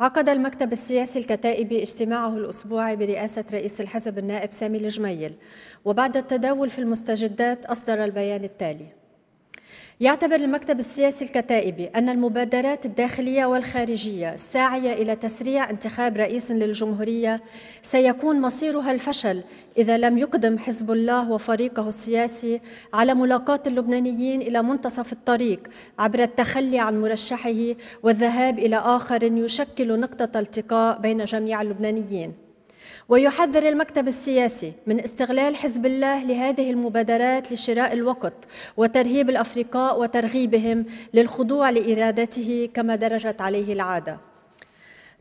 عقد المكتب السياسي الكتائبي اجتماعه الأسبوعي برئاسة رئيس الحزب النائب سامي الجميل وبعد التداول في المستجدات أصدر البيان التالي يعتبر المكتب السياسي الكتائبي أن المبادرات الداخلية والخارجية الساعية إلى تسريع انتخاب رئيس للجمهورية سيكون مصيرها الفشل إذا لم يقدم حزب الله وفريقه السياسي على ملاقاة اللبنانيين إلى منتصف الطريق عبر التخلي عن مرشحه والذهاب إلى آخر يشكل نقطة التقاء بين جميع اللبنانيين ويحذر المكتب السياسي من استغلال حزب الله لهذه المبادرات لشراء الوقت وترهيب الافرقاء وترغيبهم للخضوع لارادته كما درجت عليه العاده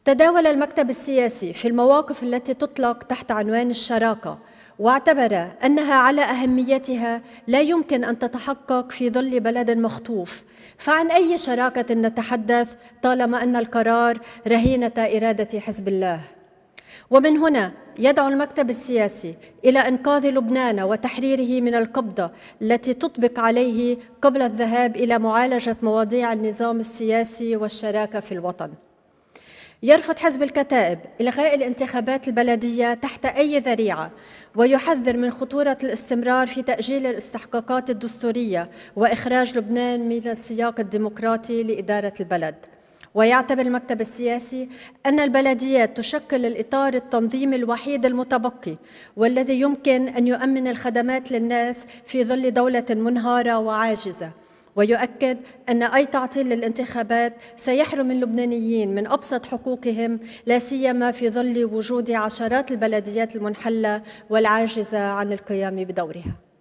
تداول المكتب السياسي في المواقف التي تطلق تحت عنوان الشراكه واعتبر انها على اهميتها لا يمكن ان تتحقق في ظل بلد مخطوف فعن اي شراكه نتحدث طالما ان القرار رهينه اراده حزب الله ومن هنا يدعو المكتب السياسي إلى إنقاذ لبنان وتحريره من القبضة التي تطبق عليه قبل الذهاب إلى معالجة مواضيع النظام السياسي والشراكة في الوطن يرفض حزب الكتائب إلغاء الانتخابات البلدية تحت أي ذريعة ويحذر من خطورة الاستمرار في تأجيل الاستحقاقات الدستورية وإخراج لبنان من السياق الديمقراطي لإدارة البلد ويعتبر المكتب السياسي أن البلديات تشكل الإطار التنظيمي الوحيد المتبقي والذي يمكن أن يؤمن الخدمات للناس في ظل دولة منهارة وعاجزة ويؤكد أن أي تعطيل للانتخابات سيحرم اللبنانيين من أبسط حقوقهم لا سيما في ظل وجود عشرات البلديات المنحلة والعاجزة عن القيام بدورها